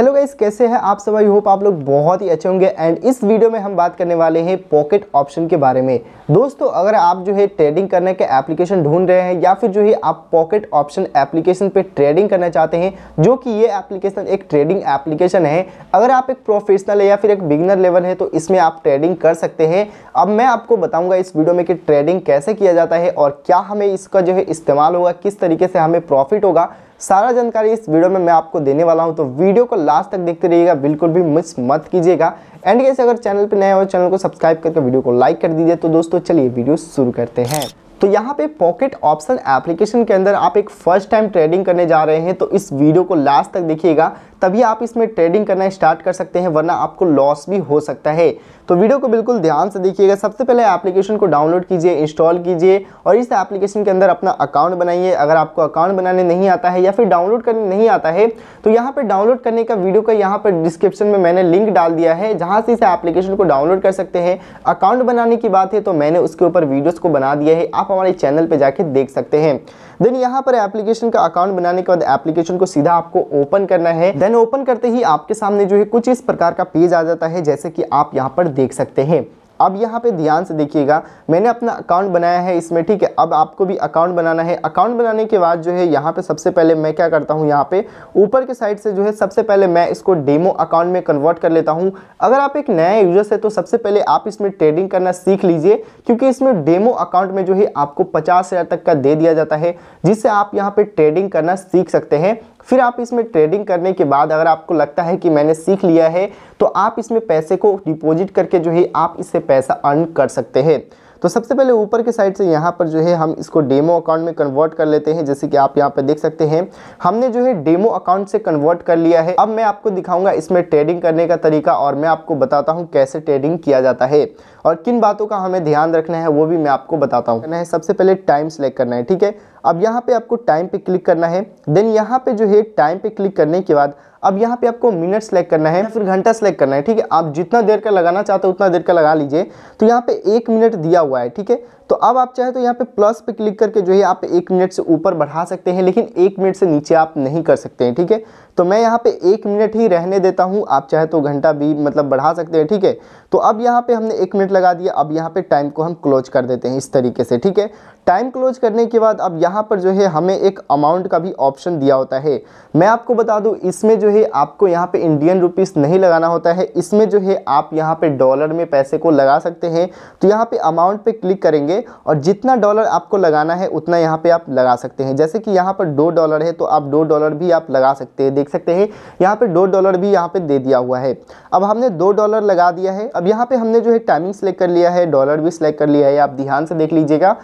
hello guys कैसे हैं आप सब आई होप आप लोग बहुत ही अच्छे होंगे एंड इस वीडियो में हम बात करने वाले हैं पॉकेट ऑप्शन के बारे में दोस्तों अगर आप जो है ट्रेडिंग करने के एप्लीकेशन ढूंढ रहे हैं या फिर जो है आप पॉकेट ऑप्शन एप्लीकेशन पे ट्रेडिंग करना चाहते हैं जो कि ये एप्लीकेशन एक ट्रेडिंग एप्लीकेशन है अगर आप एक प्रोफेशनल है या फिर एक बिगनर लेवल है तो इसमें आप ट्रेडिंग कर सकते हैं अब मैं आपको बताऊँगा इस वीडियो में कि ट्रेडिंग कैसे किया जाता है और क्या हमें इसका जो है इस्तेमाल होगा किस तरीके से हमें प्रॉफिट होगा सारा जानकारी इस वीडियो में मैं आपको देने वाला हूँ तो वीडियो को लास्ट तक देखते रहिएगा बिल्कुल भी मिस मत कीजिएगा एंड कैसे अगर चैनल पर नए हो चैनल को सब्सक्राइब करके वीडियो को लाइक कर दीजिए तो दोस्तों चलिए वीडियो शुरू करते हैं तो यहाँ पे पॉकेट ऑप्शन एप्लीकेशन के अंदर आप एक फर्स्ट टाइम ट्रेडिंग करने जा रहे हैं तो इस वीडियो को लास्ट तक देखिएगा तभी आप इसमें ट्रेडिंग करना स्टार्ट कर सकते हैं वरना आपको लॉस भी हो सकता है तो वीडियो को बिल्कुल ध्यान से देखिएगा सबसे पहले एप्लीकेशन को डाउनलोड कीजिए इंस्टॉल कीजिए और इस एप्लीकेशन के अंदर अपना अकाउंट बनाइए अगर आपको अकाउंट बनाने नहीं आता है या फिर डाउनलोड करने नहीं आता है तो यहाँ पर डाउनलोड करने का वीडियो का यहाँ पर डिस्क्रिप्शन में मैंने लिंक डाल दिया है जहाँ से इस एप्लीकेशन को डाउनलोड कर सकते हैं अकाउंट बनाने की बात है तो मैंने उसके ऊपर वीडियोज को बना दिया है आप हमारे चैनल पर जाके देख सकते हैं देन यहाँ पर एप्लीकेशन का अकाउंट बनाने के बाद एप्लीकेशन को सीधा आपको ओपन करना है देन देन ओपन करते ही आपके सामने जो है कुछ इस प्रकार का पेज आ जाता है जैसे कि आप यहाँ पर देख सकते हैं अब यहाँ पे ध्यान से देखिएगा मैंने अपना अकाउंट बनाया है इसमें ठीक है अब आपको भी अकाउंट बनाना है अकाउंट बनाने के बाद जो है यहाँ पे सबसे पहले मैं क्या करता हूँ यहाँ पे ऊपर के साइड से जो है सबसे पहले मैं इसको डेमो अकाउंट में कन्वर्ट कर लेता हूँ अगर आप एक नया यूजर से तो सबसे पहले आप इसमें ट्रेडिंग करना सीख लीजिए क्योंकि इसमें डेमो अकाउंट में जो है आपको पचास तक का दे दिया जाता है जिससे आप यहाँ पर ट्रेडिंग करना सीख सकते हैं फिर आप इसमें ट्रेडिंग करने के बाद अगर आपको लगता है कि मैंने सीख लिया है तो आप इसमें पैसे को डिपॉजिट करके जो है आप इससे पैसा अर्न कर सकते हैं तो सबसे पहले ऊपर के साइड से यहाँ पर जो है हम इसको डेमो अकाउंट में कन्वर्ट कर लेते हैं जैसे कि आप यहाँ पर देख सकते हैं हमने जो है डेमो अकाउंट से कन्वर्ट कर लिया है अब मैं आपको दिखाऊंगा इसमें ट्रेडिंग करने का तरीका और मैं आपको बताता हूँ कैसे ट्रेडिंग किया जाता है और किन बातों का हमें ध्यान रखना है वो भी मैं आपको बताता हूँ सबसे पहले टाइम सेलेक्ट करना है ठीक है अब यहाँ पे आपको टाइम पे क्लिक करना है देन यहाँ पे जो है टाइम पे क्लिक करने के बाद अब यहाँ पे आपको मिनट सेलेक्ट करना है फिर घंटा सेलेक्ट करना है ठीक है आप जितना देर का लगाना चाहते हो उतना देर का लगा लीजिए तो यहाँ पे एक मिनट दिया हुआ है ठीक है तो अब आप चाहे तो यहाँ पे प्लस पे क्लिक करके जो है आप एक मिनट से ऊपर बढ़ा सकते हैं लेकिन एक मिनट से नीचे आप नहीं कर सकते हैं ठीक है तो मैं यहाँ पे एक मिनट ही रहने देता हूँ आप चाहे तो घंटा भी मतलब बढ़ा सकते हैं ठीक है तो अब यहाँ पे हमने एक मिनट लगा दिया अब यहाँ पे टाइम को हम क्लोज कर देते हैं इस तरीके से ठीक है टाइम क्लोज करने के बाद अब यहाँ पर जो है हमें एक अमाउंट का भी ऑप्शन दिया होता है मैं आपको बता दूँ इसमें जो है आपको यहाँ पे इंडियन रुपीस नहीं लगाना होता है इसमें जो है आप यहाँ पे डॉलर में पैसे को लगा सकते हैं तो यहाँ पे अमाउंट पे क्लिक करेंगे और जितना डॉलर आपको लगाना है उतना यहाँ पे आप लगा सकते हैं जैसे कि यहाँ पर दो डॉलर है तो आप दो डॉलर भी आप लगा सकते हैं देख सकते हैं यहाँ पर दो डॉलर भी यहाँ पर दे दिया हुआ है अब हमने दो डॉलर लगा दिया है अब यहाँ पर हमने जो है टाइमिंग सेलेक्ट कर लिया है डॉलर भी सिलेक्ट कर लिया है आप ध्यान से देख लीजिएगा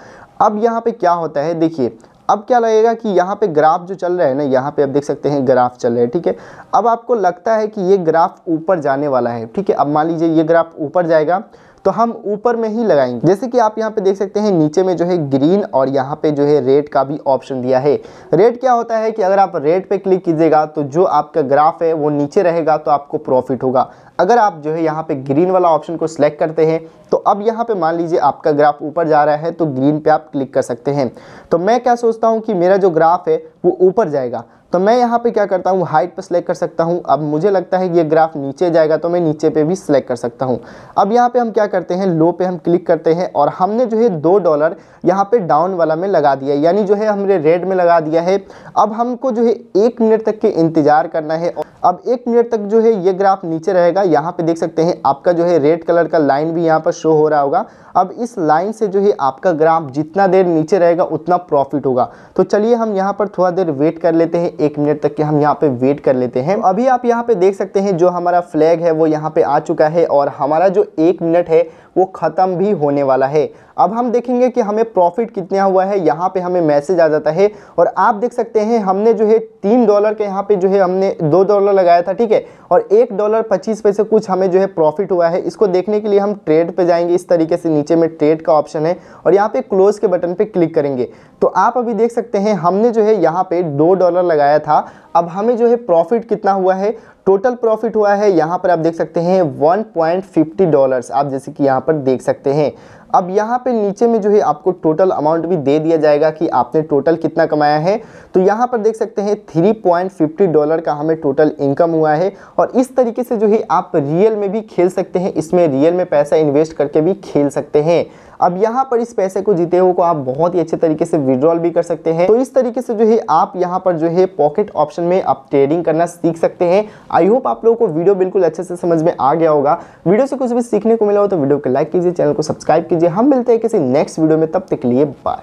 अब यहाँ पे क्या होता है देखिए अब क्या लगेगा कि यहाँ पे ग्राफ जो चल रहा है ना यहाँ पे आप देख सकते हैं ग्राफ चल रहा है ठीक है अब आपको लगता है कि ये ग्राफ ऊपर जाने वाला है ठीक है अब मान लीजिए ये ग्राफ ऊपर जाएगा तो हम ऊपर में ही लगाएंगे जैसे कि आप यहाँ पे देख सकते हैं नीचे में जो है ग्रीन और यहाँ पे जो है रेड का भी ऑप्शन दिया है रेड क्या होता है कि अगर आप रेड पे क्लिक कीजिएगा तो जो आपका ग्राफ है वो नीचे रहेगा तो आपको प्रॉफिट होगा अगर आप जो है यहाँ पे ग्रीन वाला ऑप्शन को सिलेक्ट करते हैं तो अब यहाँ पे मान लीजिए आपका ग्राफ ऊपर जा रहा है तो ग्रीन पे आप क्लिक कर सकते हैं तो मैं क्या सोचता हूँ कि मेरा जो ग्राफ है वो ऊपर जाएगा तो मैं यहाँ पे क्या करता हूँ हाइट पर सिलेक्ट कर सकता हूँ अब मुझे लगता है कि ये ग्राफ नीचे जाएगा तो मैं नीचे पे भी सिलेक्ट कर सकता हूँ अब यहाँ पे हम क्या करते हैं लो पे हम क्लिक करते हैं और हमने जो है दो डॉलर यहाँ पे डाउन वाला में लगा दिया यानी जो है हमने रेड में लगा दिया है अब हमको जो है एक मिनट तक के इंतज़ार करना है अब एक मिनट तक जो है ये ग्राफ नीचे रहेगा यहाँ पे देख सकते हैं आपका जो है रेड कलर का लाइन भी यहाँ पर शो हो रहा होगा अब इस लाइन से जो है आपका ग्राफ जितना देर नीचे रहेगा उतना प्रॉफिट होगा तो चलिए हम यहाँ पर थोड़ा देर वेट कर लेते हैं एक मिनट तक के हम यहाँ पे वेट कर लेते हैं अभी आप यहाँ पे देख सकते हैं जो हमारा फ्लैग है वो यहाँ पे आ चुका है और हमारा जो एक मिनट है वो ख़त्म भी होने वाला है अब हम देखेंगे कि हमें प्रॉफिट कितना हुआ है यहाँ पे हमें मैसेज आ जाता है और आप देख सकते हैं हमने जो है तीन डॉलर के यहाँ पे जो है हमने दो डॉलर लगाया था ठीक है और एक डॉलर पच्चीस पैसे कुछ हमें जो है प्रॉफिट हुआ है इसको देखने के लिए हम ट्रेड पर जाएंगे इस तरीके से नीचे में ट्रेड का ऑप्शन है और यहाँ पे क्लोज के बटन पर क्लिक करेंगे तो आप अभी देख सकते हैं हमने जो है यहाँ पे दो डॉलर लगाया था अब हमें जो है प्रॉफिट कितना हुआ है टोटल प्रॉफिट हुआ है यहाँ पर आप देख सकते हैं 1.50 डॉलर्स आप जैसे कि यहाँ पर देख सकते हैं अब यहाँ पे नीचे में जो है आपको टोटल अमाउंट भी दे दिया जाएगा कि आपने टोटल कितना कमाया है तो यहाँ पर देख सकते हैं 3.50 डॉलर का हमें टोटल इनकम हुआ है और इस तरीके से जो है आप रियल में भी खेल सकते हैं इसमें रियल में पैसा इन्वेस्ट करके भी खेल सकते हैं अब यहाँ पर इस पैसे को जीते हुए को आप बहुत ही अच्छे तरीके से विड्रॉल भी कर सकते हैं तो इस तरीके से जो है आप यहाँ पर जो है पॉकेट ऑप्शन में आप ट्रेडिंग करना सीख सकते हैं आई होप आप लोगों को वीडियो बिल्कुल अच्छे से समझ में आ गया होगा वीडियो से कुछ भी सीखने को मिला हो तो वीडियो को लाइक कीजिए चैनल को सब्सक्राइब कीजिए हम मिलते हैं किसी नेक्स्ट वीडियो में तब तक लिए बाय